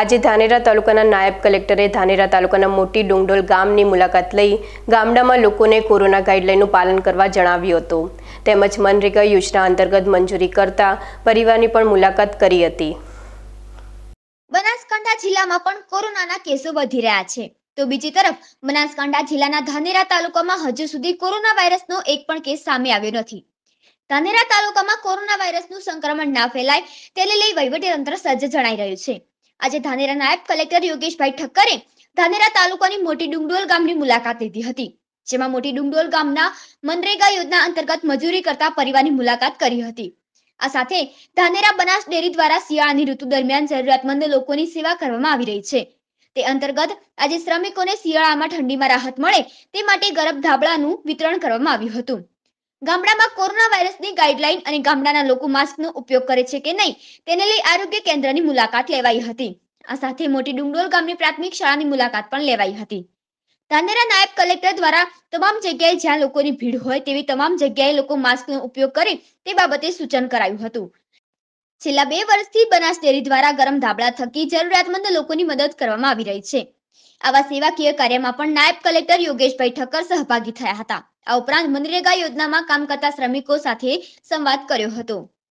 આજે ધાનેરા તાલુકાના નાયબ કલેક્ટરે ધાનેરા તાલુકાના મોટી ડુંગડોલ ગામની મુલાકાત લઈ ગામડામાં લોકોને કોરોના ગાઈડલાઈનનું પાલન કરવા જણાવ્યું હતું તેમજ મનરેગા યોજના અંતર્ગત મંજૂરી કરતા પરિવારની પણ મુલાકાત કરી હતી બનાસકાંઠા જિલ્લામાં પણ કોરોનાના કેસો વધી રહ્યા છે તો બીજી તરફ બનાસકાંઠા જિલ્લાના ધાનેરા તાલુકામાં હજુ સુધી કોરોના વાયરસનો એક પણ કેસ સામે આવ્યો નથી ધાનેરા તાલુકામાં કોરોના વાયરસનું સંક્રમણ ના ફેલાય તેને લઈ વહીવટીતંત્ર સજ્જ જણાઈ રહ્યું છે આજે ધાનેરા નાયબ કલેક્ટર યોગેશભાઈ ઠક્કરે ધાનેરા તાલુકાની મોટી ડુંગડોલ ગામની મુલાકાત લીધી હતી જેમાં મોટી ડુંગડોલ ગામના મનરેગા યોજના અંતર્ગત મજૂરી કરતા પરિવારની મુલાકાત કરી હતી આ સાથે ધાનેરા બનાસ ડેરી દ્વારા શિયાળાની ઋતુ દરમિયાન જરૂરિયાતમંદ લોકોની સેવા કરવામાં આવી રહી છે તે અંતર્ગત આજે શ્રમિકોને શિયાળામાં ઠંડીમાં રાહત મળે તે માટે ગરબ ધાબળાનું વિતરણ કરવામાં આવ્યું હતું ગામડામાં કોરોના વાયરસની ગાઈડલાઈન અને ગામડાના લોકો માસ્કનો ઉપયોગ કરે છે કે નહીં તેને લઈ આરોગ્ય કેન્દ્રની મુલાકાત લેવાઈ હતી આ સાથે મોટી ડુંગડોલ ગામની પ્રાથમિક શાળાની મુલાકાત પણ લેવાઈ હતી ધાનેરા નાયબ કલેક્ટર દ્વારા તમામ જગ્યાએ જ્યાં લોકોની ભીડ હોય તેવી તમામ જગ્યાએ લોકો માસ્કનો ઉપયોગ કરે તે બાબતે સૂચન કરાયું હતું છેલ્લા બે વર્ષથી બનાસ ડેરી દ્વારા ગરમ ધાબળા થકી જરૂરિયાતમંદ લોકોની મદદ કરવામાં આવી રહી છે આવા સેવાકીય કાર્યમાં પણ નાયબ કલેક્ટર યોગેશભાઈ ઠક્કર સહભાગી થયા હતા આ ઉપરાંત મનરેગા યોજનામાં કામ કરતા શ્રમિકો સાથે સંવાદ કર્યો હતો